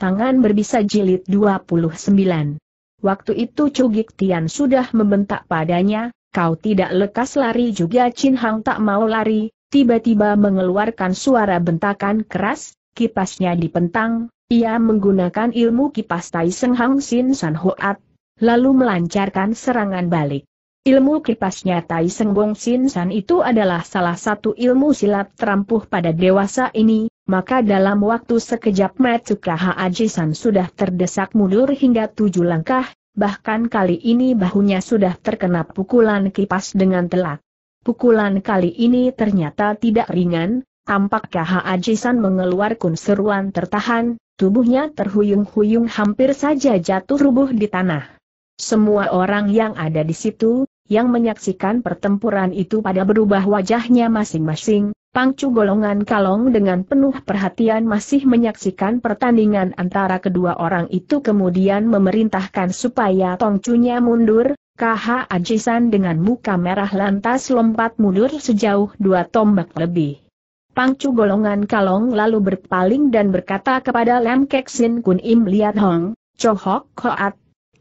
Tangan berbisa jilid 29. Waktu itu Cugik Tian sudah membentak padanya, kau tidak lekas lari juga Chin Hang tak mau lari, tiba-tiba mengeluarkan suara bentakan keras, kipasnya dipentang, ia menggunakan ilmu kipas Tai Seng Hang Sin San Hoat, lalu melancarkan serangan balik. Ilmu kipasnya Tai Seng Bong Sin San itu adalah salah satu ilmu silat terampuh pada dewasa ini, maka dalam waktu sekejap Matsukaha Ajisan sudah terdesak mundur hingga tujuh langkah, bahkan kali ini bahunya sudah terkena pukulan kipas dengan telak. Pukulan kali ini ternyata tidak ringan, tampak Kaha Ajisan mengeluarkan seruan tertahan, tubuhnya terhuyung-huyung hampir saja jatuh rubuh di tanah. Semua orang yang ada di situ, yang menyaksikan pertempuran itu pada berubah wajahnya masing-masing, Pangcu golongan kalong dengan penuh perhatian masih menyaksikan pertandingan antara kedua orang itu kemudian memerintahkan supaya Tongcunya mundur, KH Ajisan dengan muka merah lantas lompat mundur sejauh dua tombak lebih. Pangcu golongan kalong lalu berpaling dan berkata kepada Lam Keksin Kun Im Liat Hong, Chohok Hoat,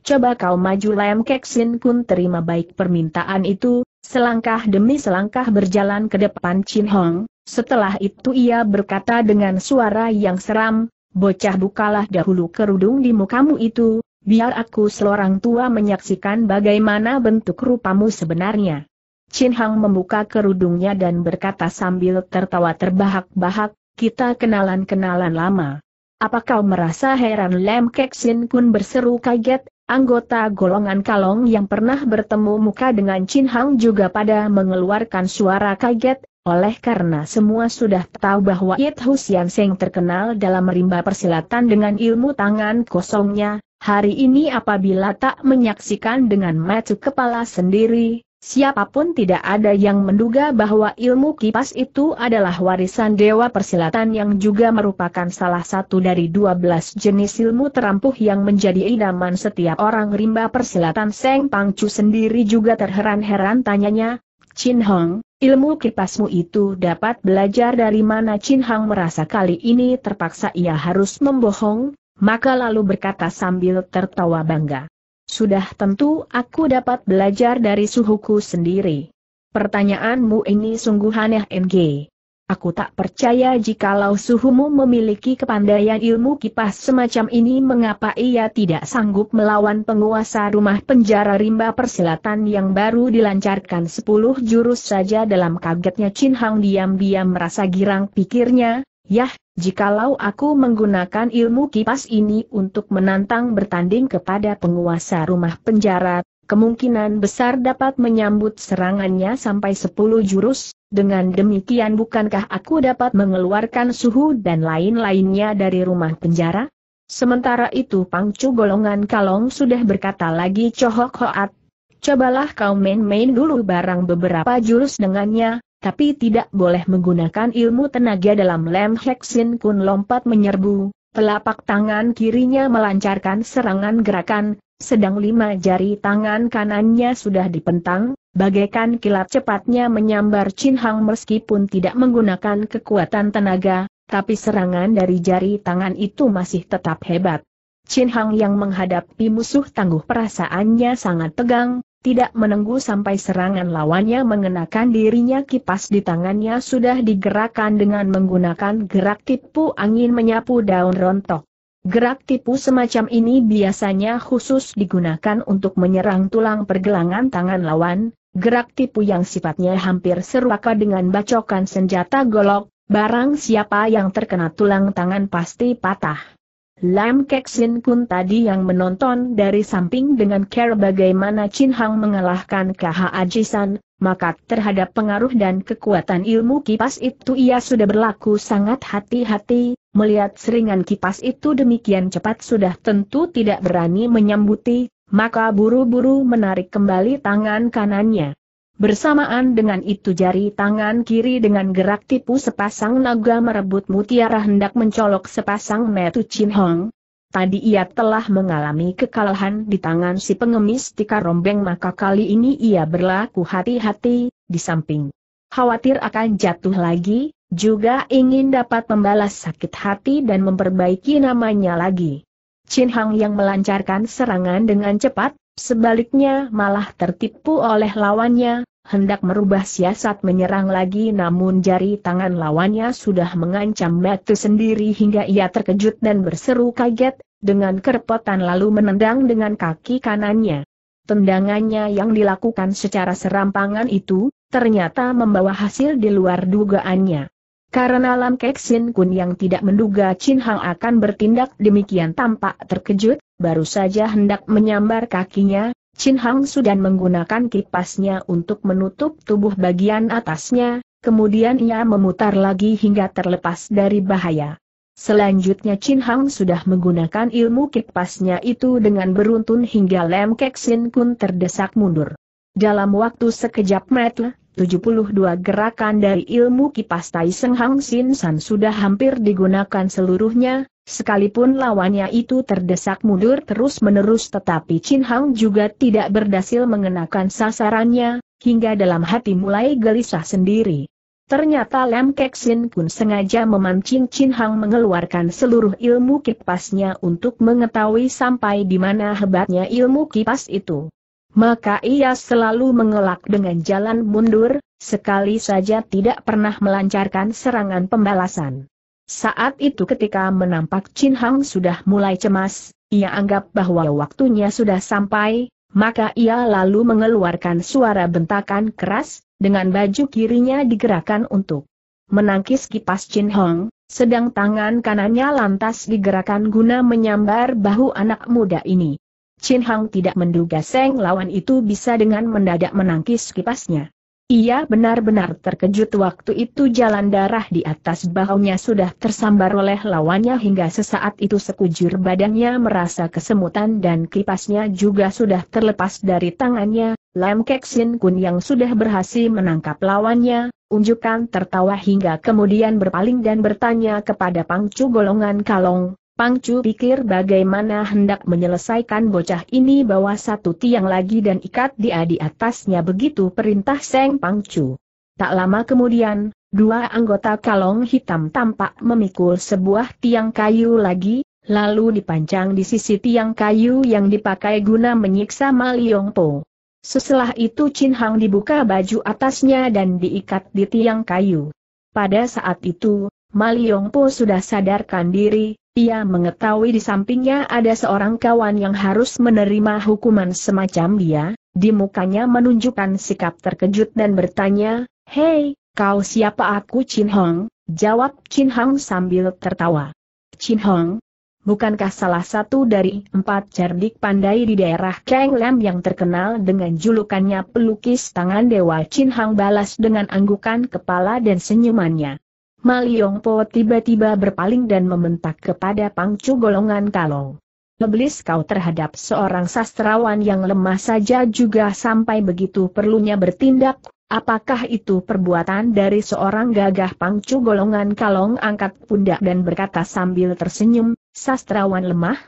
coba kau maju Lem Keksin pun terima baik permintaan itu, selangkah demi selangkah berjalan ke depan Chin Hong, setelah itu ia berkata dengan suara yang seram, bocah bukalah dahulu kerudung di mukamu itu, biar aku seorang tua menyaksikan bagaimana bentuk rupamu sebenarnya. Chin Hong membuka kerudungnya dan berkata sambil tertawa terbahak-bahak, kita kenalan-kenalan lama. Apa kau merasa heran Lem Keksin pun berseru kaget, Anggota golongan kalong yang pernah bertemu muka dengan Chin Hang juga pada mengeluarkan suara kaget, oleh karena semua sudah tahu bahwa Yit Husian Seng terkenal dalam merimba persilatan dengan ilmu tangan kosongnya, hari ini apabila tak menyaksikan dengan mata kepala sendiri, Siapapun tidak ada yang menduga bahwa ilmu kipas itu adalah warisan Dewa Persilatan yang juga merupakan salah satu dari dua belas jenis ilmu terampuh yang menjadi idaman setiap orang rimba persilatan Seng Pangcu sendiri juga terheran-heran tanyanya, Chin Hong, ilmu kipasmu itu dapat belajar dari mana Chin Hong merasa kali ini terpaksa ia harus membohong, maka lalu berkata sambil tertawa bangga. Sudah tentu aku dapat belajar dari suhuku sendiri. Pertanyaanmu ini sungguh aneh NG. Aku tak percaya jikalau suhumu memiliki kepandaian ilmu kipas semacam ini mengapa ia tidak sanggup melawan penguasa rumah penjara rimba persilatan yang baru dilancarkan sepuluh jurus saja dalam kagetnya Chin Hang diam-diam merasa girang pikirnya, yah, Jikalau aku menggunakan ilmu kipas ini untuk menantang bertanding kepada penguasa rumah penjara, kemungkinan besar dapat menyambut serangannya sampai 10 jurus, dengan demikian bukankah aku dapat mengeluarkan suhu dan lain-lainnya dari rumah penjara? Sementara itu pangcu golongan kalong sudah berkata lagi cohok hoat, cobalah kau main-main dulu barang beberapa jurus dengannya, tapi tidak boleh menggunakan ilmu tenaga dalam lem Heksin Kun lompat menyerbu, telapak tangan kirinya melancarkan serangan gerakan, sedang lima jari tangan kanannya sudah dipentang, bagaikan kilat cepatnya menyambar Chin Hang meskipun tidak menggunakan kekuatan tenaga, tapi serangan dari jari tangan itu masih tetap hebat. Chin Hang yang menghadapi musuh tangguh perasaannya sangat tegang, tidak menunggu sampai serangan lawannya mengenakan dirinya kipas di tangannya sudah digerakkan dengan menggunakan gerak tipu angin menyapu daun rontok. Gerak tipu semacam ini biasanya khusus digunakan untuk menyerang tulang pergelangan tangan lawan, gerak tipu yang sifatnya hampir serupa dengan bacokan senjata golok, barang siapa yang terkena tulang tangan pasti patah. Lam Keksin pun tadi yang menonton dari samping dengan care bagaimana Chin Hang mengalahkan KH Ajisan, maka terhadap pengaruh dan kekuatan ilmu kipas itu ia sudah berlaku sangat hati-hati, melihat seringan kipas itu demikian cepat sudah tentu tidak berani menyambuti, maka buru-buru menarik kembali tangan kanannya. Bersamaan dengan itu jari tangan kiri dengan gerak tipu sepasang naga merebut mutiara hendak mencolok sepasang metu Chin Hong. Tadi ia telah mengalami kekalahan di tangan si pengemis tika rombeng maka kali ini ia berlaku hati-hati, di samping khawatir akan jatuh lagi, juga ingin dapat membalas sakit hati dan memperbaiki namanya lagi. Chin Hong yang melancarkan serangan dengan cepat, sebaliknya malah tertipu oleh lawannya, hendak merubah siasat menyerang lagi namun jari tangan lawannya sudah mengancam batu sendiri hingga ia terkejut dan berseru kaget, dengan kerepotan lalu menendang dengan kaki kanannya. Tendangannya yang dilakukan secara serampangan itu, ternyata membawa hasil di luar dugaannya. Karena Lam Kek Kun yang tidak menduga Chin Hang akan bertindak demikian tampak terkejut, baru saja hendak menyambar kakinya, Chin Hang sudah menggunakan kipasnya untuk menutup tubuh bagian atasnya, kemudian ia memutar lagi hingga terlepas dari bahaya. Selanjutnya Chin Hang sudah menggunakan ilmu kipasnya itu dengan beruntun hingga Lem Kek Sin Kun terdesak mundur. Dalam waktu sekejap mata, 72 gerakan dari ilmu kipas Tai Seng Hang Sin San sudah hampir digunakan seluruhnya, sekalipun lawannya itu terdesak mundur terus-menerus tetapi Chin Hang juga tidak berhasil mengenakan sasarannya, hingga dalam hati mulai gelisah sendiri. Ternyata Lam Kek Sin pun sengaja memancing Chin Hang mengeluarkan seluruh ilmu kipasnya untuk mengetahui sampai di mana hebatnya ilmu kipas itu maka ia selalu mengelak dengan jalan mundur, sekali saja tidak pernah melancarkan serangan pembalasan. Saat itu ketika menampak Chin Hang sudah mulai cemas, ia anggap bahwa waktunya sudah sampai, maka ia lalu mengeluarkan suara bentakan keras, dengan baju kirinya digerakkan untuk menangkis kipas Chin Hong, sedang tangan kanannya lantas digerakkan guna menyambar bahu anak muda ini. Chin Hang tidak menduga Seng lawan itu bisa dengan mendadak menangkis kipasnya. Ia benar-benar terkejut waktu itu jalan darah di atas bahunya sudah tersambar oleh lawannya hingga sesaat itu sekujur badannya merasa kesemutan dan kipasnya juga sudah terlepas dari tangannya, Lam Kek Sin Kun yang sudah berhasil menangkap lawannya, unjukkan tertawa hingga kemudian berpaling dan bertanya kepada Pangcu golongan kalong, Pangcu pikir bagaimana hendak menyelesaikan bocah ini bawa satu tiang lagi dan ikat dia di atasnya begitu perintah Seng Pangcu. Tak lama kemudian, dua anggota kalong hitam tampak memikul sebuah tiang kayu lagi, lalu dipancang di sisi tiang kayu yang dipakai guna menyiksa Maliong Po. Setelah itu Chin Hang dibuka baju atasnya dan diikat di tiang kayu. Pada saat itu, Maliong Po sudah sadarkan diri, ia mengetahui di sampingnya ada seorang kawan yang harus menerima hukuman semacam dia, di mukanya menunjukkan sikap terkejut dan bertanya, Hei, kau siapa aku Chin Hong? Jawab Chin Hong sambil tertawa. Chin Hong, bukankah salah satu dari empat cerdik pandai di daerah Kang Lam yang terkenal dengan julukannya pelukis tangan dewa Chin Hong balas dengan anggukan kepala dan senyumannya. Maliong Po tiba-tiba berpaling dan membentak kepada pangcu golongan kalong. Leblis kau terhadap seorang sastrawan yang lemah saja juga sampai begitu perlunya bertindak, apakah itu perbuatan dari seorang gagah pangcu golongan kalong angkat pundak dan berkata sambil tersenyum, sastrawan lemah?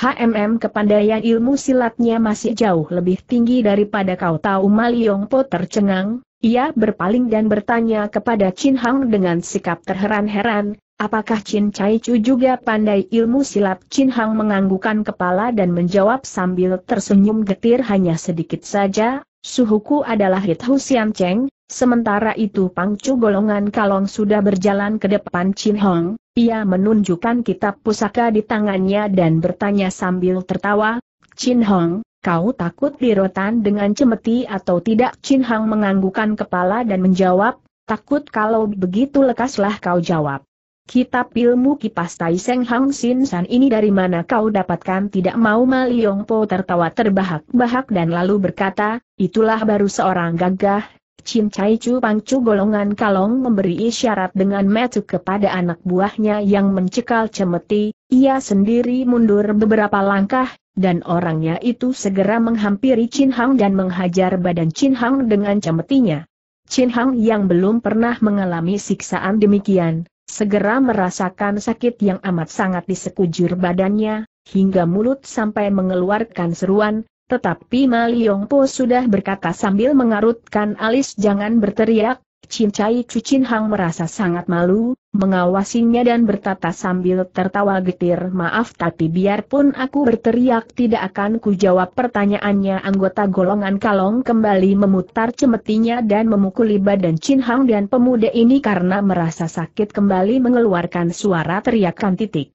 HMM kepandaian ilmu silatnya masih jauh lebih tinggi daripada kau tahu Maliong Po tercengang, ia berpaling dan bertanya kepada Chin Hang dengan sikap terheran-heran, apakah Chin Chai Chu juga pandai ilmu silat? Chin Hang menganggukan kepala dan menjawab sambil tersenyum getir hanya sedikit saja, suhuku adalah Hit Hu Husian Cheng, sementara itu Pang Chu golongan kalong sudah berjalan ke depan Chin Hang, ia menunjukkan kitab pusaka di tangannya dan bertanya sambil tertawa, Chin Hong, Kau takut dirotan dengan cemeti atau tidak? Chin Hang menganggukan kepala dan menjawab, takut kalau begitu lekaslah kau jawab. Kitab ilmu kipas Tai Seng Hang Sin San ini dari mana kau dapatkan tidak mau Ma Liong Po tertawa terbahak-bahak dan lalu berkata, itulah baru seorang gagah, Chin Chai Chu Pangcu golongan kalong memberi isyarat dengan metu kepada anak buahnya yang mencekal cemeti, ia sendiri mundur beberapa langkah, dan orangnya itu segera menghampiri Chin Hang dan menghajar badan Chin Hang dengan cemetinya. Chin Hang yang belum pernah mengalami siksaan demikian, segera merasakan sakit yang amat sangat di sekujur badannya, hingga mulut sampai mengeluarkan seruan, tetapi Maliong Po sudah berkata sambil mengarutkan alis jangan berteriak, Cincai Cucin Hang merasa sangat malu, mengawasinya dan bertata sambil tertawa getir maaf tapi biarpun aku berteriak tidak akan ku jawab pertanyaannya anggota golongan kalong kembali memutar cemetinya dan memukuli badan Chin Hang dan pemuda ini karena merasa sakit kembali mengeluarkan suara teriakan titik.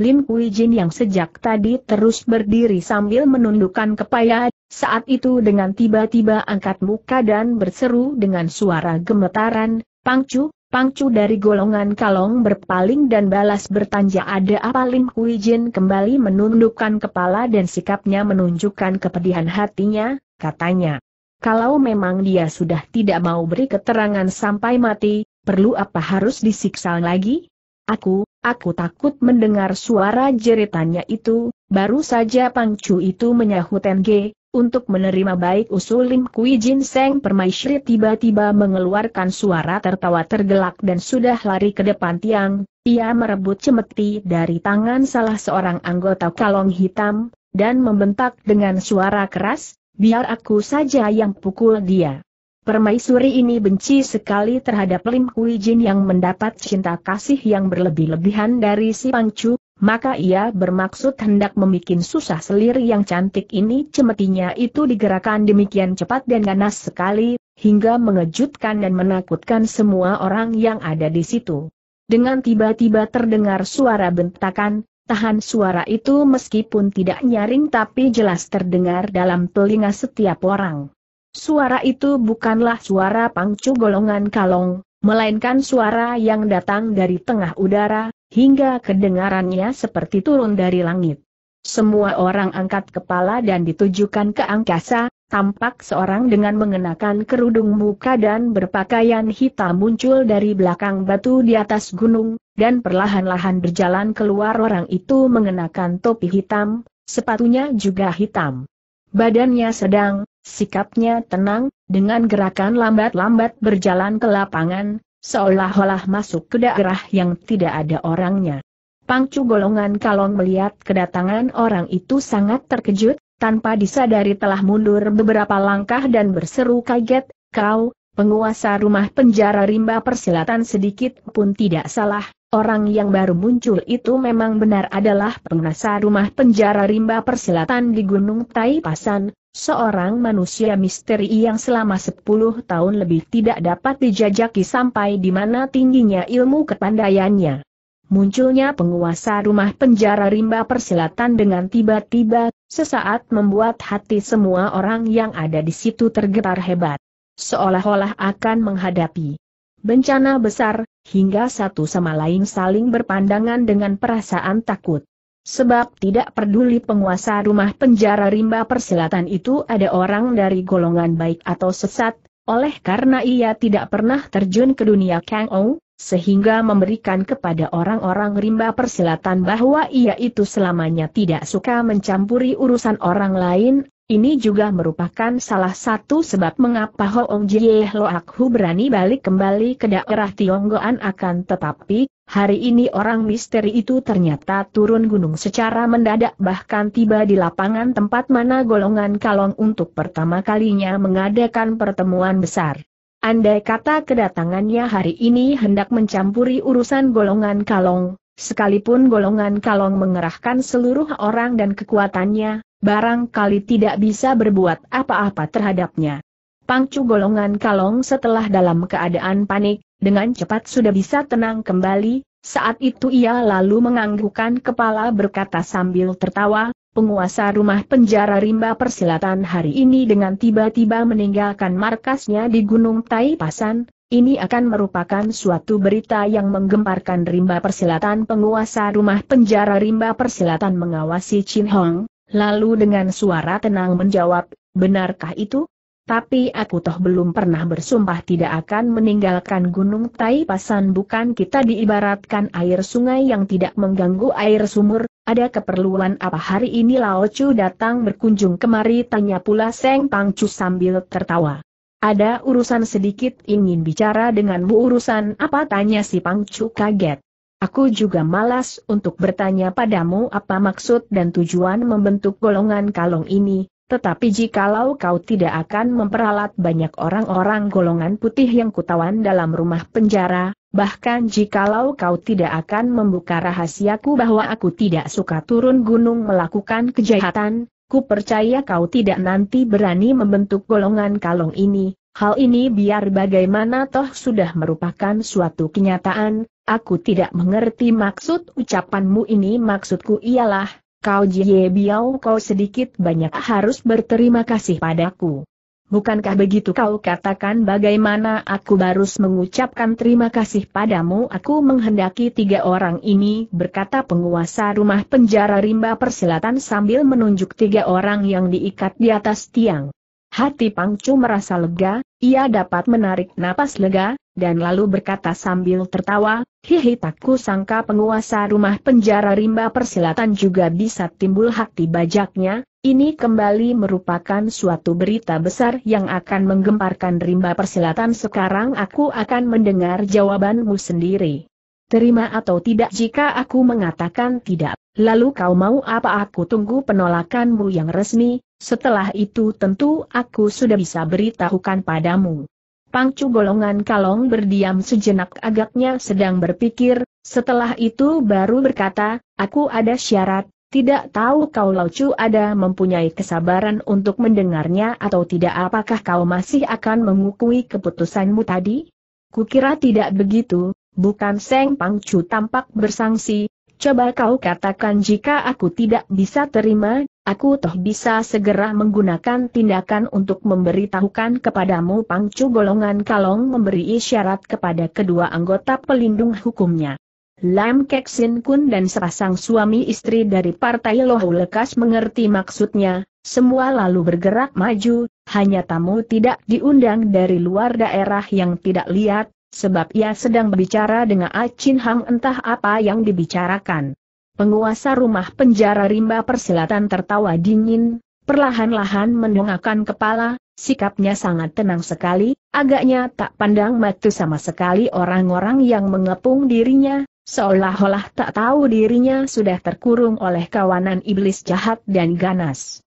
Lim Kui Jin yang sejak tadi terus berdiri sambil menundukkan kepala, saat itu dengan tiba-tiba angkat muka dan berseru dengan suara gemetaran, Pangcu, Pangcu dari golongan kalong berpaling dan balas bertanya ada apa Lim Kui Jin kembali menundukkan kepala dan sikapnya menunjukkan kepedihan hatinya, katanya. Kalau memang dia sudah tidak mau beri keterangan sampai mati, perlu apa harus disiksa lagi? Aku, aku takut mendengar suara jeritannya itu, baru saja Pangcu itu menyahut NG, untuk menerima baik usul Lim Kui Jin Seng Permaisuri tiba-tiba mengeluarkan suara tertawa tergelak dan sudah lari ke depan tiang, ia merebut cemeti dari tangan salah seorang anggota kalong hitam, dan membentak dengan suara keras, biar aku saja yang pukul dia. Permaisuri ini benci sekali terhadap Lim Kui Jin yang mendapat cinta kasih yang berlebih-lebihan dari si pangcu, maka ia bermaksud hendak membuat susah selir yang cantik ini cemetinya itu digerakkan demikian cepat dan ganas sekali, hingga mengejutkan dan menakutkan semua orang yang ada di situ. Dengan tiba-tiba terdengar suara bentakan, tahan suara itu meskipun tidak nyaring tapi jelas terdengar dalam telinga setiap orang. Suara itu bukanlah suara pangcu golongan kalong, melainkan suara yang datang dari tengah udara, hingga kedengarannya seperti turun dari langit. Semua orang angkat kepala dan ditujukan ke angkasa, tampak seorang dengan mengenakan kerudung muka dan berpakaian hitam muncul dari belakang batu di atas gunung, dan perlahan-lahan berjalan keluar orang itu mengenakan topi hitam, sepatunya juga hitam. Badannya sedang, Sikapnya tenang, dengan gerakan lambat-lambat berjalan ke lapangan, seolah-olah masuk ke daerah yang tidak ada orangnya. Pangcu golongan kalong melihat kedatangan orang itu sangat terkejut, tanpa disadari telah mundur beberapa langkah dan berseru kaget, kau, penguasa rumah penjara rimba persilatan sedikit pun tidak salah, Orang yang baru muncul itu memang benar adalah penguasa rumah penjara rimba persilatan di Gunung Taipasan, Seorang manusia misteri yang selama sepuluh tahun lebih tidak dapat dijajaki sampai di mana tingginya ilmu kepandaiannya. Munculnya penguasa rumah penjara rimba persilatan dengan tiba-tiba, sesaat membuat hati semua orang yang ada di situ tergetar hebat. Seolah-olah akan menghadapi bencana besar, hingga satu sama lain saling berpandangan dengan perasaan takut. Sebab tidak peduli penguasa rumah penjara rimba persilatan itu ada orang dari golongan baik atau sesat, oleh karena ia tidak pernah terjun ke dunia Kang Ou, sehingga memberikan kepada orang-orang rimba persilatan bahwa ia itu selamanya tidak suka mencampuri urusan orang lain, ini juga merupakan salah satu sebab mengapa Hoong Jie Loak Hu berani balik kembali ke daerah Tionggoan akan tetapi, Hari ini orang misteri itu ternyata turun gunung secara mendadak bahkan tiba di lapangan tempat mana golongan kalong untuk pertama kalinya mengadakan pertemuan besar. Andai kata kedatangannya hari ini hendak mencampuri urusan golongan kalong, sekalipun golongan kalong mengerahkan seluruh orang dan kekuatannya, barangkali tidak bisa berbuat apa-apa terhadapnya. Pangcu golongan kalong setelah dalam keadaan panik, dengan cepat sudah bisa tenang kembali, saat itu ia lalu menganggukkan kepala berkata sambil tertawa, penguasa rumah penjara rimba persilatan hari ini dengan tiba-tiba meninggalkan markasnya di Gunung Taipasan, ini akan merupakan suatu berita yang menggemparkan rimba persilatan penguasa rumah penjara rimba persilatan mengawasi Chin Hong, lalu dengan suara tenang menjawab, benarkah itu? tapi aku toh belum pernah bersumpah tidak akan meninggalkan Gunung Tai Pasan, bukan kita diibaratkan air sungai yang tidak mengganggu air sumur, ada keperluan apa hari ini Lao Chu datang berkunjung kemari tanya pula Seng Pangcu sambil tertawa. Ada urusan sedikit ingin bicara denganmu urusan apa tanya si Pangcu kaget. Aku juga malas untuk bertanya padamu apa maksud dan tujuan membentuk golongan kalong ini, tetapi jikalau kau tidak akan memperalat banyak orang-orang golongan putih yang kutawan dalam rumah penjara, bahkan jikalau kau tidak akan membuka rahasiaku bahwa aku tidak suka turun gunung melakukan kejahatan, ku percaya kau tidak nanti berani membentuk golongan kalong ini, hal ini biar bagaimana toh sudah merupakan suatu kenyataan, aku tidak mengerti maksud ucapanmu ini maksudku ialah, kau Jie Biao kau sedikit banyak harus berterima kasih padaku. Bukankah begitu kau katakan bagaimana aku baru mengucapkan terima kasih padamu aku menghendaki tiga orang ini berkata penguasa rumah penjara rimba persilatan sambil menunjuk tiga orang yang diikat di atas tiang. Hati Pangcu merasa lega, ia dapat menarik napas lega, dan lalu berkata sambil tertawa, hihi takku sangka penguasa rumah penjara rimba persilatan juga bisa timbul hati bajaknya, ini kembali merupakan suatu berita besar yang akan menggemparkan rimba persilatan sekarang aku akan mendengar jawabanmu sendiri. Terima atau tidak jika aku mengatakan tidak, lalu kau mau apa aku tunggu penolakanmu yang resmi, setelah itu tentu aku sudah bisa beritahukan padamu. Pangcu golongan kalong berdiam sejenak agaknya sedang berpikir, setelah itu baru berkata, aku ada syarat, tidak tahu kau laucu ada mempunyai kesabaran untuk mendengarnya atau tidak apakah kau masih akan mengukui keputusanmu tadi? Kukira tidak begitu, bukan Seng Pangcu tampak bersangsi, Coba kau katakan jika aku tidak bisa terima, aku toh bisa segera menggunakan tindakan untuk memberitahukan kepadamu pangcu golongan kalong memberi isyarat kepada kedua anggota pelindung hukumnya. Lam Kek Sin Kun dan sepasang suami istri dari Partai Lohu Lekas mengerti maksudnya, semua lalu bergerak maju, hanya tamu tidak diundang dari luar daerah yang tidak lihat, Sebab ia sedang berbicara dengan Chin Hang entah apa yang dibicarakan. Penguasa rumah penjara rimba persilatan tertawa dingin, perlahan-lahan mendongakkan kepala, sikapnya sangat tenang sekali, agaknya tak pandang mata sama sekali orang-orang yang mengepung dirinya, seolah-olah tak tahu dirinya sudah terkurung oleh kawanan iblis jahat dan ganas.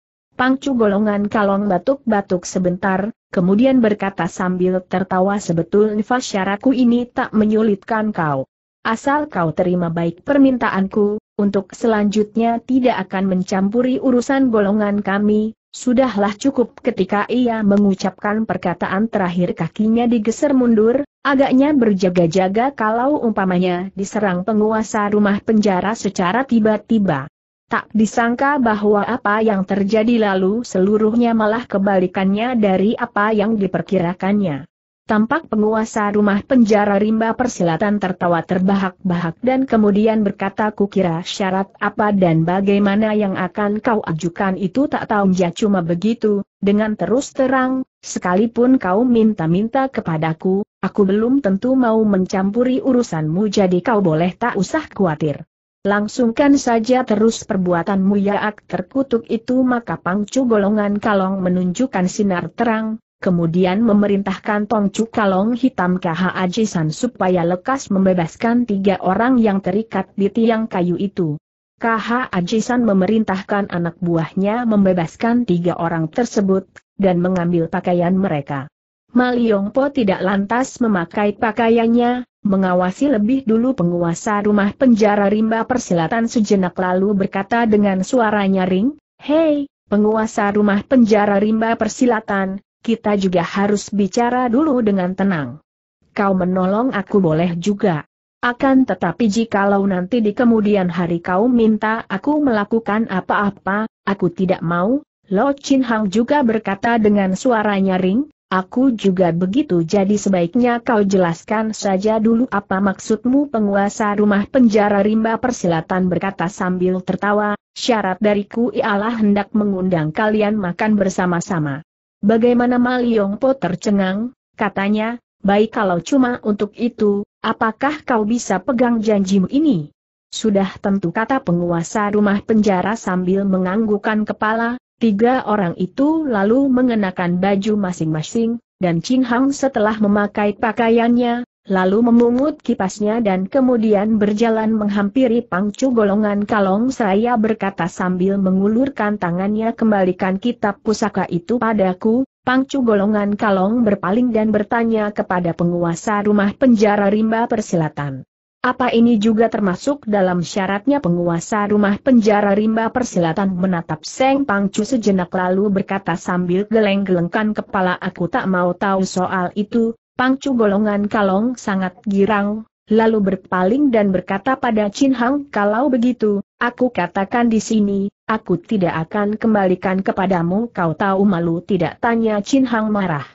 Pangcu golongan kalong batuk-batuk sebentar, kemudian berkata sambil tertawa sebetulnya syaraku ini tak menyulitkan kau. Asal kau terima baik permintaanku, untuk selanjutnya tidak akan mencampuri urusan golongan kami, sudahlah cukup ketika ia mengucapkan perkataan terakhir kakinya digeser mundur, agaknya berjaga-jaga kalau umpamanya diserang penguasa rumah penjara secara tiba-tiba. Tak disangka bahwa apa yang terjadi lalu seluruhnya malah kebalikannya dari apa yang diperkirakannya. Tampak penguasa rumah penjara rimba persilatan tertawa terbahak-bahak dan kemudian berkata kukira syarat apa dan bagaimana yang akan kau ajukan itu tak tahu ya cuma begitu, dengan terus terang, sekalipun kau minta-minta kepadaku, aku belum tentu mau mencampuri urusanmu jadi kau boleh tak usah khawatir. Langsungkan saja terus perbuatanmu Yaak terkutuk itu maka Pangcu golongan kalong menunjukkan sinar terang, kemudian memerintahkan Tongcu kalong hitam KH Ajisan supaya lekas membebaskan tiga orang yang terikat di tiang kayu itu. KH Ajisan memerintahkan anak buahnya membebaskan tiga orang tersebut, dan mengambil pakaian mereka. Maliongpo tidak lantas memakai pakaiannya, mengawasi lebih dulu penguasa rumah penjara rimba persilatan sejenak lalu berkata dengan suara nyaring, Hei, penguasa rumah penjara rimba persilatan, kita juga harus bicara dulu dengan tenang. Kau menolong aku boleh juga. Akan tetapi jikalau nanti di kemudian hari kau minta aku melakukan apa-apa, aku tidak mau, Lo Chin Hang juga berkata dengan suara nyaring, Aku juga begitu jadi sebaiknya kau jelaskan saja dulu apa maksudmu penguasa rumah penjara rimba persilatan berkata sambil tertawa, syarat dariku ialah hendak mengundang kalian makan bersama-sama. Bagaimana Maliong Po tercengang, katanya, baik kalau cuma untuk itu, apakah kau bisa pegang janjimu ini? Sudah tentu kata penguasa rumah penjara sambil menganggukan kepala, Tiga orang itu lalu mengenakan baju masing-masing, dan Chin Hang setelah memakai pakaiannya, lalu memungut kipasnya dan kemudian berjalan menghampiri pangcu golongan kalong Saya berkata sambil mengulurkan tangannya kembalikan kitab pusaka itu padaku, pangcu golongan kalong berpaling dan bertanya kepada penguasa rumah penjara rimba persilatan. Apa ini juga termasuk dalam syaratnya penguasa rumah penjara rimba persilatan menatap Seng Pangcu sejenak lalu berkata sambil geleng-gelengkan kepala aku tak mau tahu soal itu, Pangcu golongan kalong sangat girang, lalu berpaling dan berkata pada Chin Hang kalau begitu, aku katakan di sini, aku tidak akan kembalikan kepadamu kau tahu malu tidak tanya Chin Hang marah.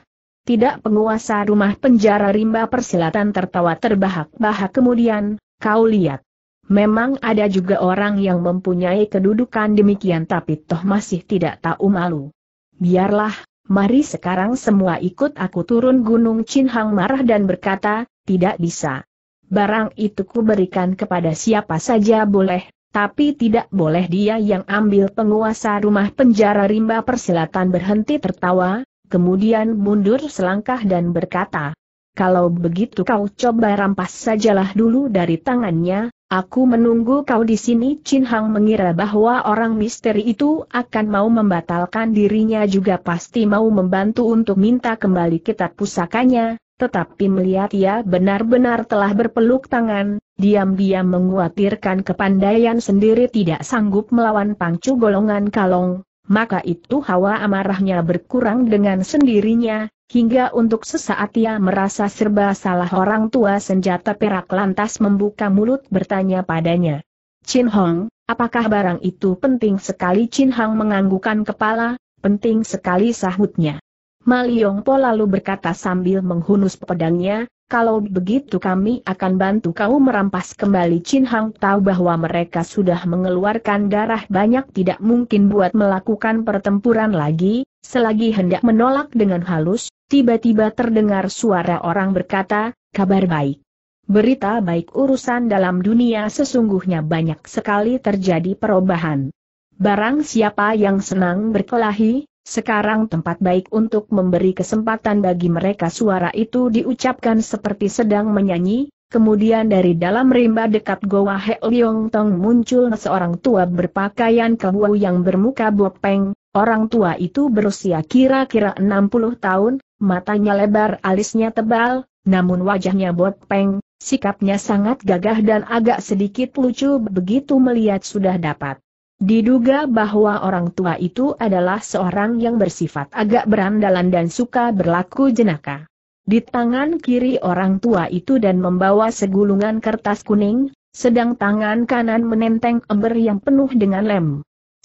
Tidak penguasa rumah penjara rimba persilatan tertawa terbahak-bahak kemudian, kau lihat. Memang ada juga orang yang mempunyai kedudukan demikian tapi toh masih tidak tahu malu. Biarlah, mari sekarang semua ikut aku turun gunung Chin Hang marah dan berkata, tidak bisa. Barang itu kuberikan kepada siapa saja boleh, tapi tidak boleh dia yang ambil penguasa rumah penjara rimba persilatan berhenti tertawa, kemudian mundur selangkah dan berkata, kalau begitu kau coba rampas sajalah dulu dari tangannya, aku menunggu kau di sini. Chin Hang mengira bahwa orang misteri itu akan mau membatalkan dirinya juga pasti mau membantu untuk minta kembali kitab pusakanya, tetapi melihat ia benar-benar telah berpeluk tangan, diam-diam menguatirkan kepandaian sendiri tidak sanggup melawan pangcu golongan kalong, maka itu hawa amarahnya berkurang dengan sendirinya, hingga untuk sesaat ia merasa serba salah orang tua senjata perak lantas membuka mulut bertanya padanya. Chin Hong, apakah barang itu penting sekali Chin Hong menganggukan kepala, penting sekali sahutnya. Maliong Po lalu berkata sambil menghunus pedangnya, kalau begitu kami akan bantu kau merampas kembali Chin Hang tahu bahwa mereka sudah mengeluarkan darah banyak tidak mungkin buat melakukan pertempuran lagi, selagi hendak menolak dengan halus, tiba-tiba terdengar suara orang berkata, kabar baik. Berita baik urusan dalam dunia sesungguhnya banyak sekali terjadi perubahan. Barang siapa yang senang berkelahi, sekarang tempat baik untuk memberi kesempatan bagi mereka suara itu diucapkan seperti sedang menyanyi, kemudian dari dalam rimba dekat Goa He Leong Tong muncul seorang tua berpakaian kebuah yang bermuka bopeng, orang tua itu berusia kira-kira 60 tahun, matanya lebar alisnya tebal, namun wajahnya bopeng, sikapnya sangat gagah dan agak sedikit lucu begitu melihat sudah dapat Diduga bahwa orang tua itu adalah seorang yang bersifat agak berandalan dan suka berlaku jenaka. Di tangan kiri orang tua itu dan membawa segulungan kertas kuning, sedang tangan kanan menenteng ember yang penuh dengan lem.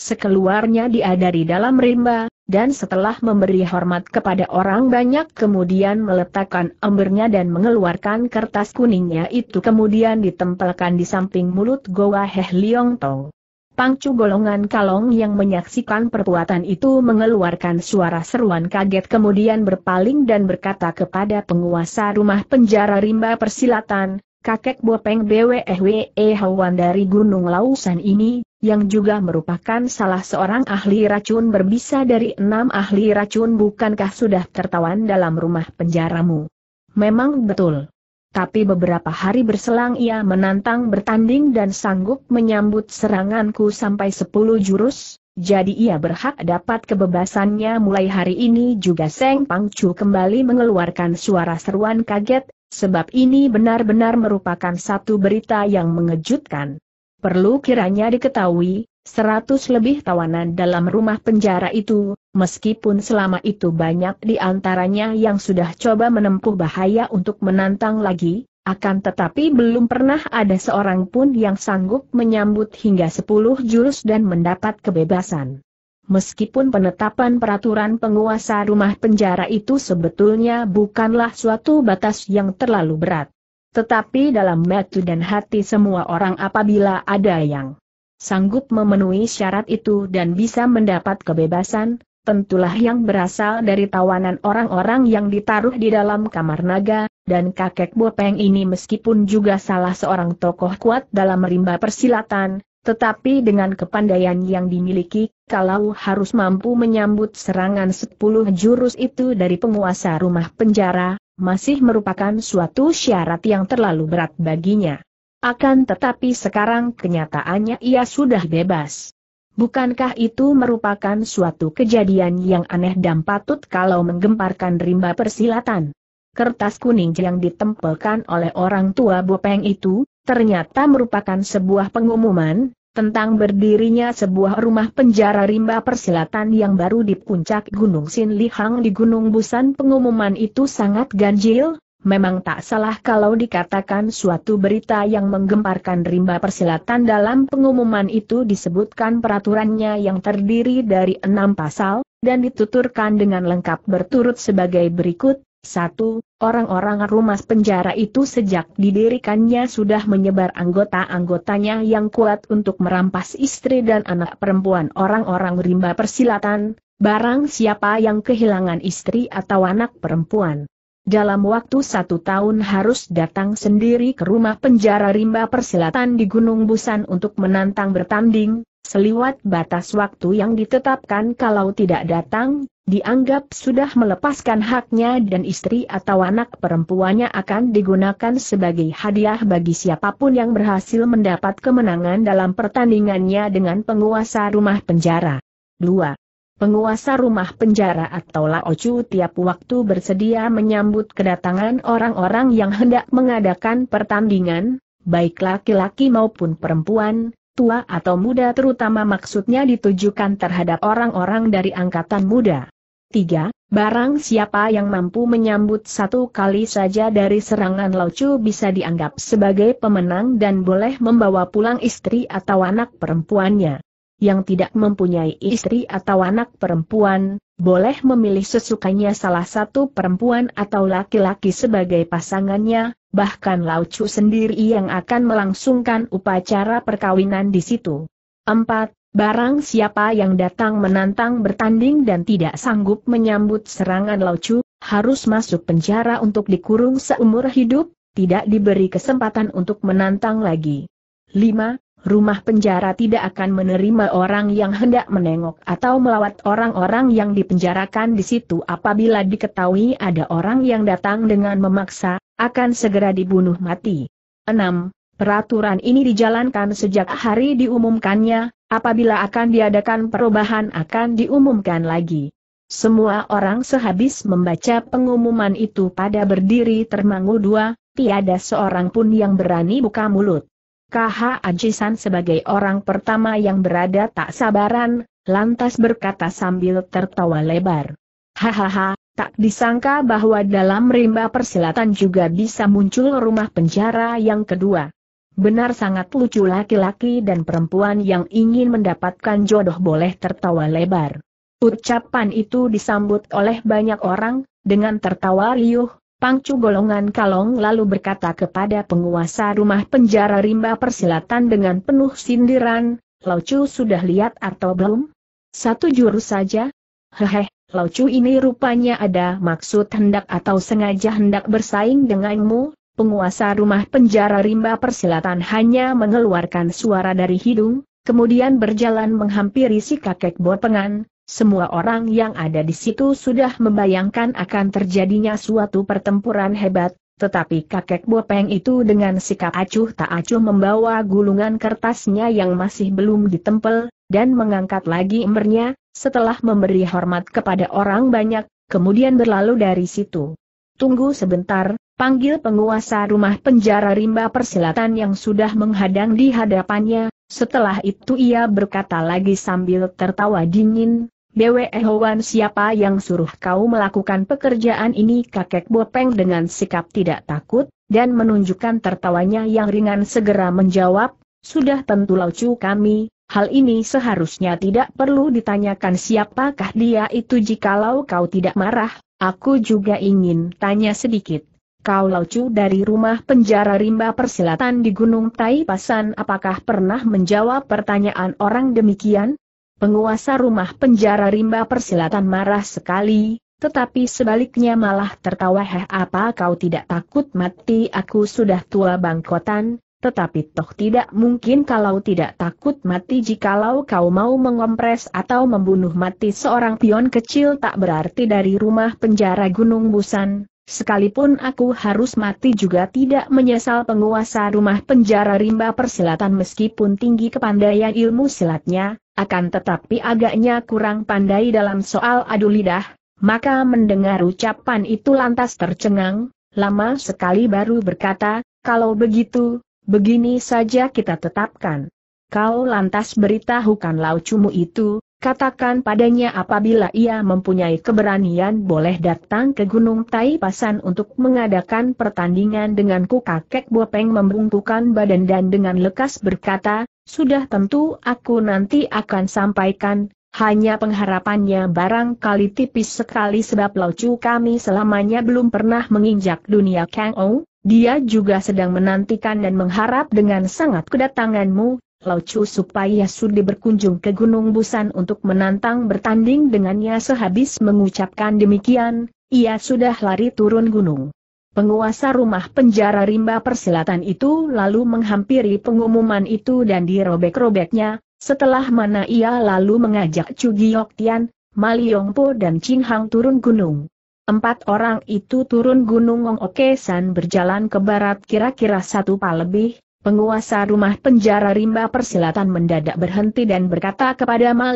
Sekeluarnya dia dari dalam rimba, dan setelah memberi hormat kepada orang banyak kemudian meletakkan embernya dan mengeluarkan kertas kuningnya itu kemudian ditempelkan di samping mulut Goa Heh Liong Tong. Pangcu golongan kalong yang menyaksikan perbuatan itu mengeluarkan suara seruan kaget kemudian berpaling dan berkata kepada penguasa rumah penjara rimba persilatan, kakek Bopeng BWEHWE Hawan dari Gunung Lausan ini, yang juga merupakan salah seorang ahli racun berbisa dari enam ahli racun bukankah sudah tertawan dalam rumah penjaramu? Memang betul tapi beberapa hari berselang ia menantang bertanding dan sanggup menyambut seranganku sampai sepuluh jurus, jadi ia berhak dapat kebebasannya mulai hari ini juga Seng Pangcu kembali mengeluarkan suara seruan kaget, sebab ini benar-benar merupakan satu berita yang mengejutkan. Perlu kiranya diketahui, seratus lebih tawanan dalam rumah penjara itu, meskipun selama itu banyak di antaranya yang sudah coba menempuh bahaya untuk menantang lagi, akan tetapi belum pernah ada seorang pun yang sanggup menyambut hingga 10 jurus dan mendapat kebebasan. Meskipun penetapan peraturan penguasa rumah penjara itu sebetulnya bukanlah suatu batas yang terlalu berat. Tetapi dalam metu dan hati semua orang apabila ada yang sanggup memenuhi syarat itu dan bisa mendapat kebebasan, tentulah yang berasal dari tawanan orang-orang yang ditaruh di dalam kamar naga, dan kakek Bopeng ini meskipun juga salah seorang tokoh kuat dalam rimba persilatan, tetapi dengan kepandaian yang dimiliki, kalau harus mampu menyambut serangan sepuluh jurus itu dari penguasa rumah penjara, masih merupakan suatu syarat yang terlalu berat baginya. Akan tetapi sekarang kenyataannya ia sudah bebas. Bukankah itu merupakan suatu kejadian yang aneh dan patut kalau menggemparkan rimba persilatan? Kertas kuning yang ditempelkan oleh orang tua Bopeng itu, ternyata merupakan sebuah pengumuman, tentang berdirinya sebuah rumah penjara rimba persilatan yang baru di puncak Gunung Sin Lihang di Gunung Busan pengumuman itu sangat ganjil, Memang tak salah kalau dikatakan suatu berita yang menggemparkan rimba persilatan dalam pengumuman itu disebutkan peraturannya yang terdiri dari enam pasal, dan dituturkan dengan lengkap berturut sebagai berikut. 1. Orang-orang rumah penjara itu sejak didirikannya sudah menyebar anggota-anggotanya yang kuat untuk merampas istri dan anak perempuan orang-orang rimba persilatan, barang siapa yang kehilangan istri atau anak perempuan dalam waktu satu tahun harus datang sendiri ke rumah penjara rimba persilatan di Gunung Busan untuk menantang bertanding, seliwat batas waktu yang ditetapkan kalau tidak datang, dianggap sudah melepaskan haknya dan istri atau anak perempuannya akan digunakan sebagai hadiah bagi siapapun yang berhasil mendapat kemenangan dalam pertandingannya dengan penguasa rumah penjara. 2. Penguasa rumah penjara atau Laocu tiap waktu bersedia menyambut kedatangan orang-orang yang hendak mengadakan pertandingan, baik laki-laki maupun perempuan, tua atau muda terutama maksudnya ditujukan terhadap orang-orang dari angkatan muda. 3. Barang siapa yang mampu menyambut satu kali saja dari serangan chu bisa dianggap sebagai pemenang dan boleh membawa pulang istri atau anak perempuannya yang tidak mempunyai istri atau anak perempuan, boleh memilih sesukanya salah satu perempuan atau laki-laki sebagai pasangannya, bahkan Laucu sendiri yang akan melangsungkan upacara perkawinan di situ. 4. Barang siapa yang datang menantang bertanding dan tidak sanggup menyambut serangan Laucu, harus masuk penjara untuk dikurung seumur hidup, tidak diberi kesempatan untuk menantang lagi. 5 rumah penjara tidak akan menerima orang yang hendak menengok atau melawat orang-orang yang dipenjarakan di situ apabila diketahui ada orang yang datang dengan memaksa, akan segera dibunuh mati. 6. Peraturan ini dijalankan sejak hari diumumkannya, apabila akan diadakan perubahan akan diumumkan lagi. Semua orang sehabis membaca pengumuman itu pada berdiri termangu dua, tiada seorang pun yang berani buka mulut. KH Ajisan sebagai orang pertama yang berada tak sabaran, lantas berkata sambil tertawa lebar. Hahaha, tak disangka bahwa dalam rimba persilatan juga bisa muncul rumah penjara yang kedua. Benar sangat lucu laki-laki dan perempuan yang ingin mendapatkan jodoh boleh tertawa lebar. Ucapan itu disambut oleh banyak orang, dengan tertawa riuh, Pangcu golongan kalong lalu berkata kepada penguasa rumah penjara rimba persilatan dengan penuh sindiran, Laucu sudah lihat atau belum? Satu jurus saja? Hehe, Laucu ini rupanya ada maksud hendak atau sengaja hendak bersaing denganmu, penguasa rumah penjara rimba persilatan hanya mengeluarkan suara dari hidung, kemudian berjalan menghampiri si kakek botengan, semua orang yang ada di situ sudah membayangkan akan terjadinya suatu pertempuran hebat, tetapi kakek Bopeng itu dengan sikap acuh tak acuh membawa gulungan kertasnya yang masih belum ditempel, dan mengangkat lagi embernya, setelah memberi hormat kepada orang banyak, kemudian berlalu dari situ. Tunggu sebentar, panggil penguasa rumah penjara rimba persilatan yang sudah menghadang di hadapannya, setelah itu ia berkata lagi sambil tertawa dingin, Bwe Hoan siapa yang suruh kau melakukan pekerjaan ini kakek Bopeng dengan sikap tidak takut, dan menunjukkan tertawanya yang ringan segera menjawab, sudah tentu laucu kami, hal ini seharusnya tidak perlu ditanyakan siapakah dia itu jikalau kau tidak marah, aku juga ingin tanya sedikit. Kau laucu dari rumah penjara rimba persilatan di Gunung Tai Pasan. apakah pernah menjawab pertanyaan orang demikian? Penguasa rumah penjara rimba persilatan marah sekali, tetapi sebaliknya malah tertawa heh apa kau tidak takut mati aku sudah tua bangkotan, tetapi toh tidak mungkin kalau tidak takut mati jikalau kau mau mengompres atau membunuh mati seorang pion kecil tak berarti dari rumah penjara Gunung Busan, Sekalipun aku harus mati juga tidak menyesal penguasa rumah penjara rimba persilatan meskipun tinggi kepandaian ilmu silatnya, akan tetapi agaknya kurang pandai dalam soal adu lidah, maka mendengar ucapan itu lantas tercengang, lama sekali baru berkata, kalau begitu, begini saja kita tetapkan. Kau lantas beritahukan laucumu Cumu itu, Katakan padanya apabila ia mempunyai keberanian boleh datang ke Gunung Tai Pasan untuk mengadakan pertandingan denganku kakek Bopeng membungkukan badan dan dengan lekas berkata, sudah tentu aku nanti akan sampaikan, hanya pengharapannya barangkali tipis sekali sebab laucu kami selamanya belum pernah menginjak dunia Kang dia juga sedang menantikan dan mengharap dengan sangat kedatanganmu, Lao Chu supaya Sudi berkunjung ke Gunung Busan untuk menantang bertanding dengannya sehabis mengucapkan demikian, ia sudah lari turun gunung. Penguasa rumah penjara rimba persilatan itu lalu menghampiri pengumuman itu dan dirobek-robeknya, setelah mana ia lalu mengajak Chu Giok Tian, Maliongpo dan Ching Hang turun gunung. Empat orang itu turun gunung Ngong Oke San berjalan ke barat kira-kira satu pa lebih, Penguasa rumah penjara rimba persilatan mendadak berhenti dan berkata kepada Ma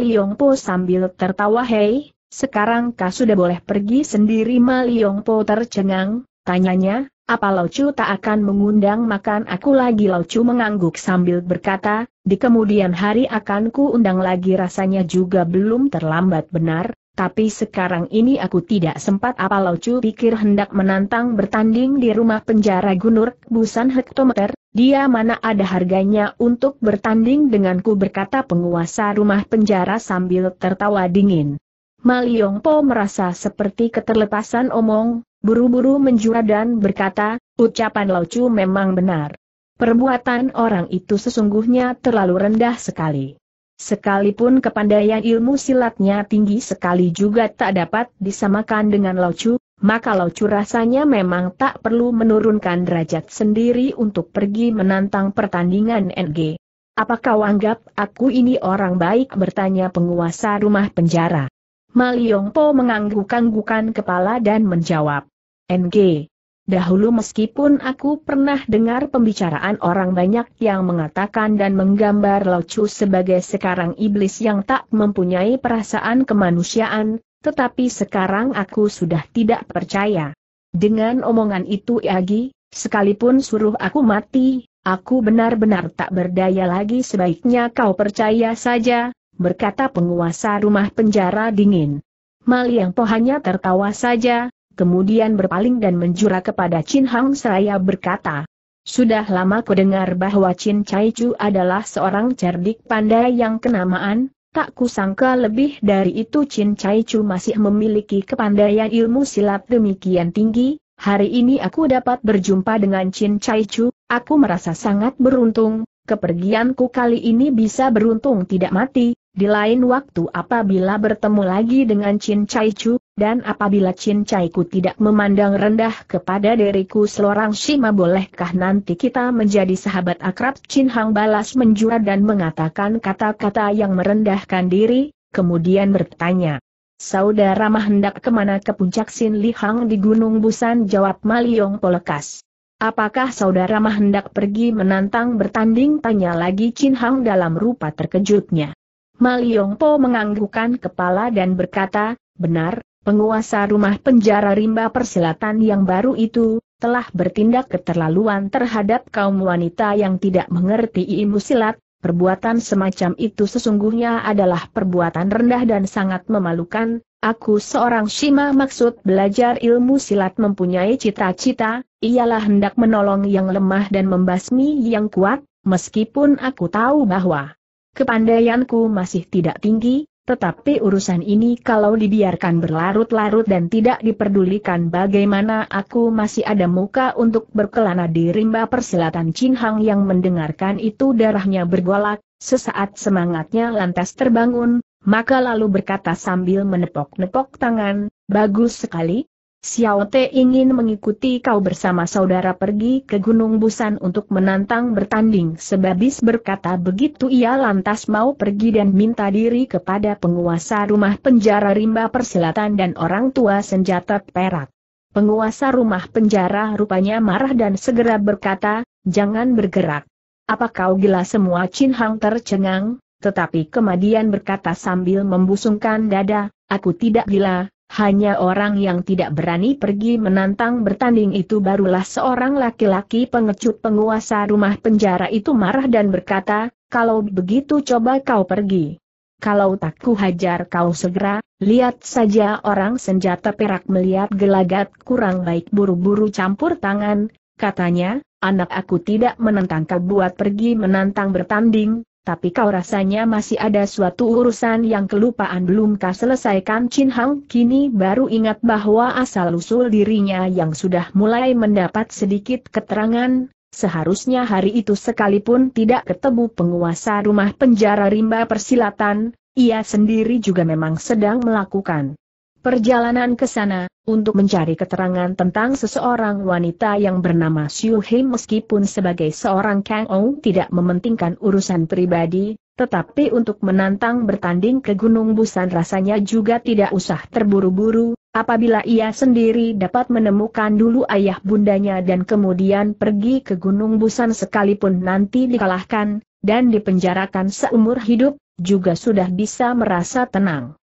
sambil tertawa hei, sekarang kau sudah boleh pergi sendiri Ma Po tercengang, tanyanya, apa Laucu tak akan mengundang makan aku lagi Lao Laucu mengangguk sambil berkata, di kemudian hari akan ku undang lagi rasanya juga belum terlambat benar, tapi sekarang ini aku tidak sempat apa laucu pikir hendak menantang bertanding di rumah penjara Gunur, busan hektometer, dia mana ada harganya untuk bertanding denganku berkata penguasa rumah penjara sambil tertawa dingin. Maliong Po merasa seperti keterlepasan omong, buru-buru menjura dan berkata, ucapan laucu memang benar. Perbuatan orang itu sesungguhnya terlalu rendah sekali. Sekalipun kepandaian ilmu silatnya tinggi sekali juga tak dapat disamakan dengan Locu, maka Locu rasanya memang tak perlu menurunkan derajat sendiri untuk pergi menantang pertandingan NG. Apakah kau anggap aku ini orang baik bertanya penguasa rumah penjara. Maliongpo Po mengangguk-anggukan kepala dan menjawab. NG, Dahulu meskipun aku pernah dengar pembicaraan orang banyak yang mengatakan dan menggambar Locu sebagai sekarang iblis yang tak mempunyai perasaan kemanusiaan, tetapi sekarang aku sudah tidak percaya. Dengan omongan itu Iagi, sekalipun suruh aku mati, aku benar-benar tak berdaya lagi sebaiknya kau percaya saja, berkata penguasa rumah penjara dingin. Mal yang pohanya tertawa saja, kemudian berpaling dan menjura kepada Chin Hang seraya berkata, sudah lama ku dengar bahwa Chin Chai Chu adalah seorang cerdik pandai yang kenamaan, tak kusangka lebih dari itu Chin Chai Chu masih memiliki kepandaian ilmu silat demikian tinggi, hari ini aku dapat berjumpa dengan Chin Chai Chu, aku merasa sangat beruntung, kepergianku kali ini bisa beruntung tidak mati, di lain waktu apabila bertemu lagi dengan Chin Chai Chu, dan apabila Chin cincaiku tidak memandang rendah kepada diriku selorang Shima bolehkah nanti kita menjadi sahabat akrab Chin Hang balas menjura dan mengatakan kata-kata yang merendahkan diri, kemudian bertanya. Saudara mah hendak kemana ke puncak Sin Li Hang di Gunung Busan jawab Maliong Polekas. Apakah saudara mah hendak pergi menantang bertanding tanya lagi Chin Hang dalam rupa terkejutnya. Maliong Po menganggukkan kepala dan berkata, benar, Penguasa rumah penjara rimba persilatan yang baru itu, telah bertindak keterlaluan terhadap kaum wanita yang tidak mengerti ilmu silat, perbuatan semacam itu sesungguhnya adalah perbuatan rendah dan sangat memalukan, Aku seorang Shima maksud belajar ilmu silat mempunyai cita-cita, ialah hendak menolong yang lemah dan membasmi yang kuat, meskipun aku tahu bahwa kepandaianku masih tidak tinggi, tetapi urusan ini kalau dibiarkan berlarut-larut dan tidak diperdulikan bagaimana aku masih ada muka untuk berkelana di rimba persilatan Cinhang yang mendengarkan itu darahnya bergolak, sesaat semangatnya lantas terbangun, maka lalu berkata sambil menepok-nepok tangan, bagus sekali, Xiao Te ingin mengikuti kau bersama saudara pergi ke Gunung Busan untuk menantang bertanding sebabis berkata begitu ia lantas mau pergi dan minta diri kepada penguasa rumah penjara rimba persilatan dan orang tua senjata perak. Penguasa rumah penjara rupanya marah dan segera berkata, jangan bergerak. Apa kau gila semua Chin Hang tercengang? Tetapi kemudian berkata sambil membusungkan dada, aku tidak gila, hanya orang yang tidak berani pergi menantang bertanding itu barulah seorang laki-laki pengecut penguasa rumah penjara itu marah dan berkata, kalau begitu coba kau pergi. Kalau tak kuhajar kau segera, lihat saja orang senjata perak melihat gelagat kurang baik buru-buru campur tangan, katanya, anak aku tidak menentang kau buat pergi menantang bertanding, tapi kau rasanya masih ada suatu urusan yang kelupaan belum kau selesaikan Chin Hang kini baru ingat bahwa asal-usul dirinya yang sudah mulai mendapat sedikit keterangan, seharusnya hari itu sekalipun tidak ketemu penguasa rumah penjara rimba persilatan, ia sendiri juga memang sedang melakukan Perjalanan ke sana, untuk mencari keterangan tentang seseorang wanita yang bernama Xiu He meskipun sebagai seorang Kang Ou tidak mementingkan urusan pribadi, tetapi untuk menantang bertanding ke Gunung Busan rasanya juga tidak usah terburu-buru, apabila ia sendiri dapat menemukan dulu ayah bundanya dan kemudian pergi ke Gunung Busan sekalipun nanti dikalahkan, dan dipenjarakan seumur hidup, juga sudah bisa merasa tenang.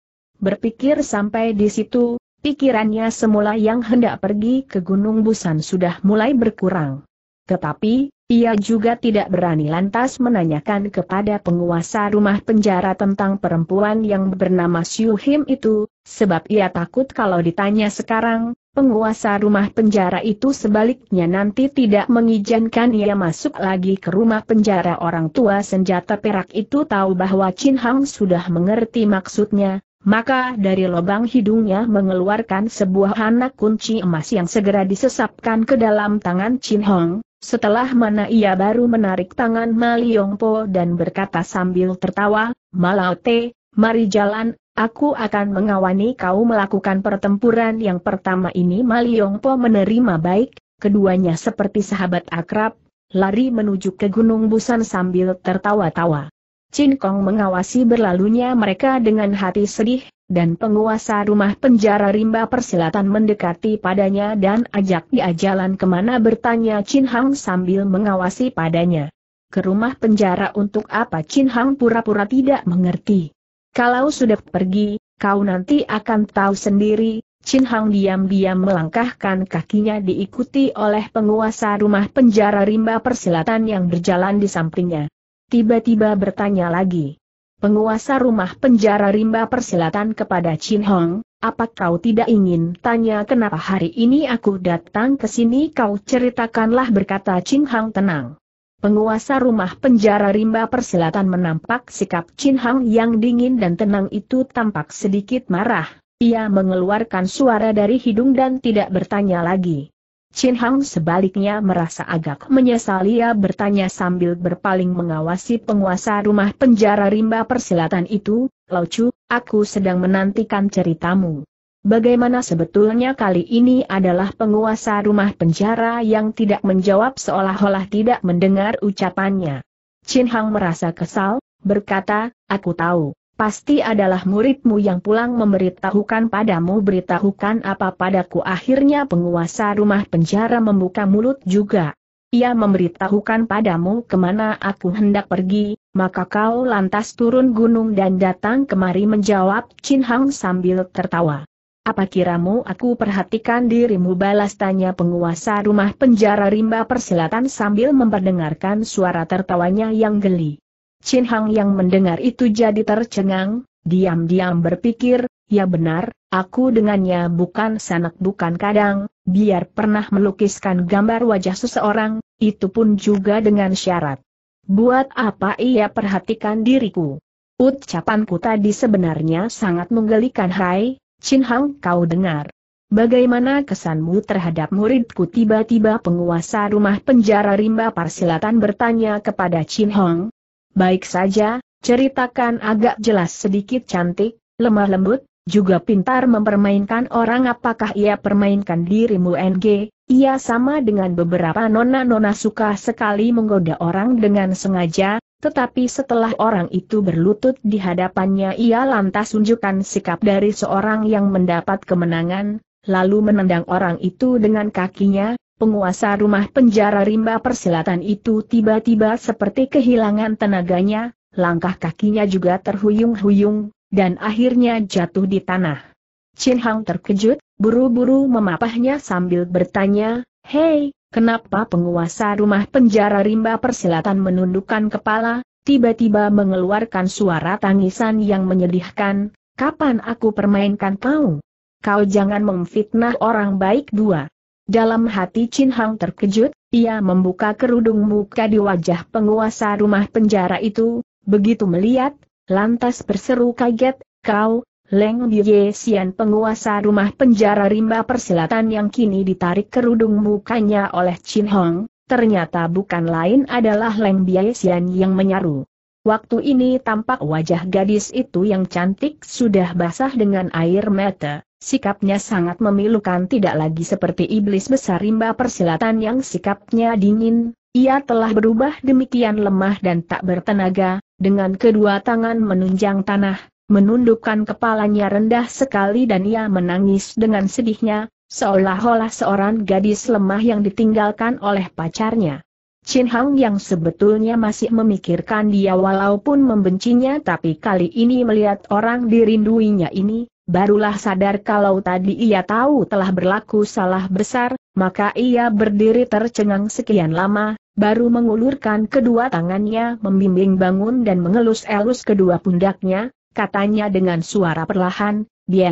Berpikir sampai di situ, pikirannya semula yang hendak pergi ke Gunung Busan sudah mulai berkurang. Tetapi, ia juga tidak berani lantas menanyakan kepada penguasa rumah penjara tentang perempuan yang bernama Siu Him itu, sebab ia takut kalau ditanya sekarang, penguasa rumah penjara itu sebaliknya nanti tidak mengizinkan ia masuk lagi ke rumah penjara orang tua senjata perak itu tahu bahwa Chin Hang sudah mengerti maksudnya, maka dari lubang hidungnya mengeluarkan sebuah anak kunci emas yang segera disesapkan ke dalam tangan Chin Hong, setelah mana ia baru menarik tangan Yongpo dan berkata sambil tertawa, Malaute, mari jalan, aku akan mengawani kau melakukan pertempuran yang pertama ini Yongpo menerima baik, keduanya seperti sahabat akrab, lari menuju ke Gunung Busan sambil tertawa-tawa. Chin Kong mengawasi berlalunya mereka dengan hati sedih, dan penguasa rumah penjara rimba persilatan mendekati padanya dan ajak dia jalan kemana bertanya Chin Hang sambil mengawasi padanya. Ke rumah penjara untuk apa Chin Hang pura-pura tidak mengerti. Kalau sudah pergi, kau nanti akan tahu sendiri, Chin Hang diam-diam melangkahkan kakinya diikuti oleh penguasa rumah penjara rimba persilatan yang berjalan di sampingnya tiba-tiba bertanya lagi. Penguasa rumah penjara rimba persilatan kepada Chin Hong, apa kau tidak ingin tanya kenapa hari ini aku datang ke sini kau ceritakanlah berkata Chin Hong tenang. Penguasa rumah penjara rimba persilatan menampak sikap Chin Hong yang dingin dan tenang itu tampak sedikit marah. Ia mengeluarkan suara dari hidung dan tidak bertanya lagi. Chin Hang sebaliknya merasa agak menyesal ia bertanya sambil berpaling mengawasi penguasa rumah penjara rimba persilatan itu, Chu, aku sedang menantikan ceritamu. Bagaimana sebetulnya kali ini adalah penguasa rumah penjara yang tidak menjawab seolah-olah tidak mendengar ucapannya. Chin Hang merasa kesal, berkata, aku tahu. Pasti adalah muridmu yang pulang memberitahukan padamu beritahukan apa padaku akhirnya penguasa rumah penjara membuka mulut juga. Ia memberitahukan padamu kemana aku hendak pergi, maka kau lantas turun gunung dan datang kemari menjawab Chin Hang sambil tertawa. Apa kiramu aku perhatikan dirimu balas tanya penguasa rumah penjara rimba persilatan sambil memperdengarkan suara tertawanya yang geli. Chin Hang yang mendengar itu jadi tercengang, diam-diam berpikir, ya benar, aku dengannya bukan sanak bukan kadang, biar pernah melukiskan gambar wajah seseorang, itu pun juga dengan syarat. Buat apa ia perhatikan diriku? Ucapanku tadi sebenarnya sangat menggelikan hai, Chin Hang kau dengar. Bagaimana kesanmu terhadap muridku tiba-tiba penguasa rumah penjara rimba parsilatan bertanya kepada Chin Hong, Baik saja, ceritakan agak jelas sedikit cantik, lemah lembut, juga pintar mempermainkan orang apakah ia permainkan dirimu NG, ia sama dengan beberapa nona-nona suka sekali menggoda orang dengan sengaja, tetapi setelah orang itu berlutut di hadapannya ia lantas tunjukkan sikap dari seorang yang mendapat kemenangan, lalu menendang orang itu dengan kakinya, penguasa rumah penjara rimba persilatan itu tiba-tiba seperti kehilangan tenaganya, langkah kakinya juga terhuyung-huyung, dan akhirnya jatuh di tanah. Chin Hang terkejut, buru-buru memapahnya sambil bertanya, Hei, kenapa penguasa rumah penjara rimba persilatan menundukkan kepala, tiba-tiba mengeluarkan suara tangisan yang menyedihkan, kapan aku permainkan kau? Kau jangan memfitnah orang baik dua. Dalam hati Chin Hang terkejut, ia membuka kerudung muka di wajah penguasa rumah penjara itu, begitu melihat, lantas berseru kaget, kau, Leng Bie Xian penguasa rumah penjara rimba persilatan yang kini ditarik kerudung mukanya oleh Chin Hong, ternyata bukan lain adalah Leng Bie Xian yang menyaru. Waktu ini tampak wajah gadis itu yang cantik sudah basah dengan air mata. Sikapnya sangat memilukan tidak lagi seperti iblis besar rimba persilatan yang sikapnya dingin, ia telah berubah demikian lemah dan tak bertenaga, dengan kedua tangan menunjang tanah, menundukkan kepalanya rendah sekali dan ia menangis dengan sedihnya, seolah-olah seorang gadis lemah yang ditinggalkan oleh pacarnya. Chin Hang yang sebetulnya masih memikirkan dia walaupun membencinya tapi kali ini melihat orang dirinduinya ini, barulah sadar kalau tadi ia tahu telah berlaku salah besar, maka ia berdiri tercengang sekian lama, baru mengulurkan kedua tangannya membimbing bangun dan mengelus-elus kedua pundaknya, katanya dengan suara perlahan,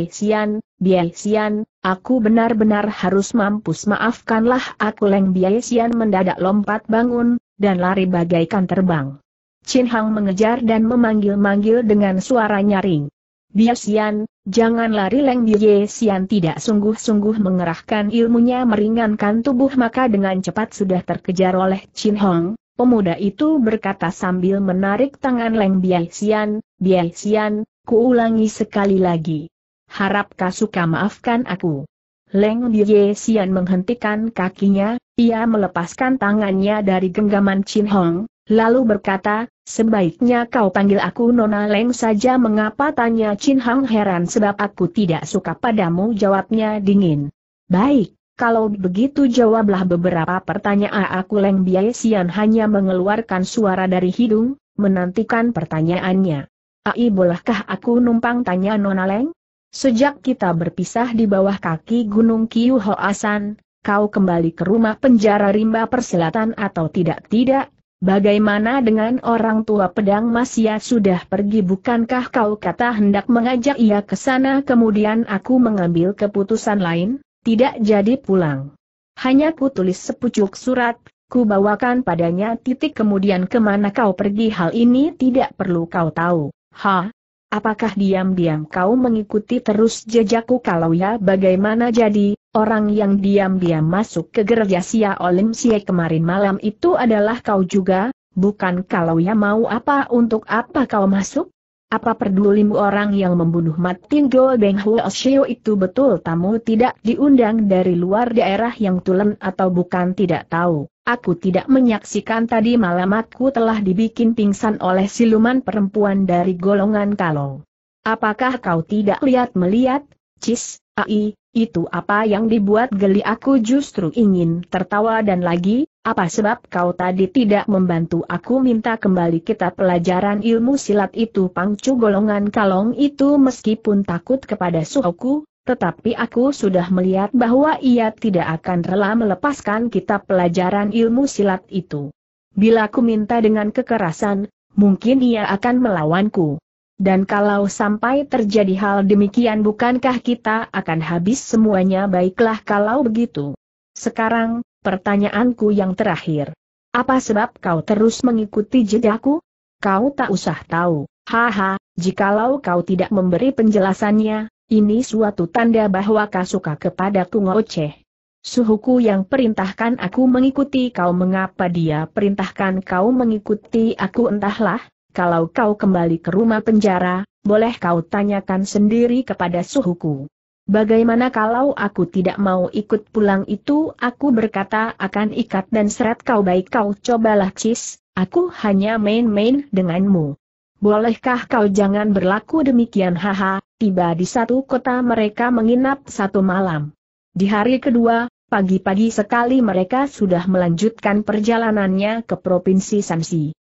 Sian, Biai Sian, aku benar-benar harus mampus maafkanlah aku Leng Sian mendadak lompat bangun, dan lari bagaikan terbang. Chin Hang mengejar dan memanggil-manggil dengan suara nyaring. Biasian, jangan lari Leng Bia Sian tidak sungguh-sungguh mengerahkan ilmunya meringankan tubuh maka dengan cepat sudah terkejar oleh Chin Hong. Pemuda itu berkata sambil menarik tangan Leng Biasian, Biasian, kuulangi sekali lagi. Harap kau suka maafkan aku. Leng Bia Sian menghentikan kakinya, ia melepaskan tangannya dari genggaman Chin Hong, lalu berkata, sebaiknya kau panggil aku Nona Leng saja mengapa tanya Chin Hang heran sebab aku tidak suka padamu jawabnya dingin. Baik, kalau begitu jawablah beberapa pertanyaan aku Leng Biai Sian hanya mengeluarkan suara dari hidung, menantikan pertanyaannya. Ai bolehkah aku numpang tanya Nona Leng? Sejak kita berpisah di bawah kaki Gunung Kiu Hoasan, kau kembali ke rumah penjara rimba perselatan atau tidak-tidak, Bagaimana dengan orang tua pedang mas ya sudah pergi bukankah kau kata hendak mengajak ia ke sana kemudian aku mengambil keputusan lain, tidak jadi pulang. Hanya ku tulis sepucuk surat, ku bawakan padanya titik kemudian kemana kau pergi hal ini tidak perlu kau tahu. Ha, Apakah diam-diam kau mengikuti terus jejakku kalau ya bagaimana jadi, orang yang diam-diam masuk ke gereja Sia Olim Sia kemarin malam itu adalah kau juga, bukan kalau ya mau apa untuk apa kau masuk? Apa pedulimu orang yang membunuh Matin Go Beng Huo itu betul tamu tidak diundang dari luar daerah yang tulen atau bukan tidak tahu. Aku tidak menyaksikan tadi malam aku telah dibikin pingsan oleh siluman perempuan dari golongan kalong. Apakah kau tidak lihat melihat? Cis, ai, itu apa yang dibuat geli aku justru ingin tertawa dan lagi, apa sebab kau tadi tidak membantu aku minta kembali kita pelajaran ilmu silat itu pangcu golongan kalong itu meskipun takut kepada suhuku, tetapi aku sudah melihat bahwa ia tidak akan rela melepaskan kitab pelajaran ilmu silat itu. Bila aku minta dengan kekerasan, mungkin ia akan melawanku. Dan kalau sampai terjadi hal demikian bukankah kita akan habis semuanya baiklah kalau begitu. Sekarang, Pertanyaanku yang terakhir. Apa sebab kau terus mengikuti jejakku? Kau tak usah tahu. Haha, jikalau kau tidak memberi penjelasannya, ini suatu tanda bahwa kau suka kepadaku ngoceh. Suhuku yang perintahkan aku mengikuti kau mengapa dia perintahkan kau mengikuti aku entahlah, kalau kau kembali ke rumah penjara, boleh kau tanyakan sendiri kepada suhuku. Bagaimana kalau aku tidak mau ikut pulang itu? Aku berkata akan ikat dan seret kau baik kau cobalah cis, aku hanya main-main denganmu. Bolehkah kau jangan berlaku demikian haha, tiba di satu kota mereka menginap satu malam. Di hari kedua, pagi-pagi sekali mereka sudah melanjutkan perjalanannya ke Provinsi Samsi.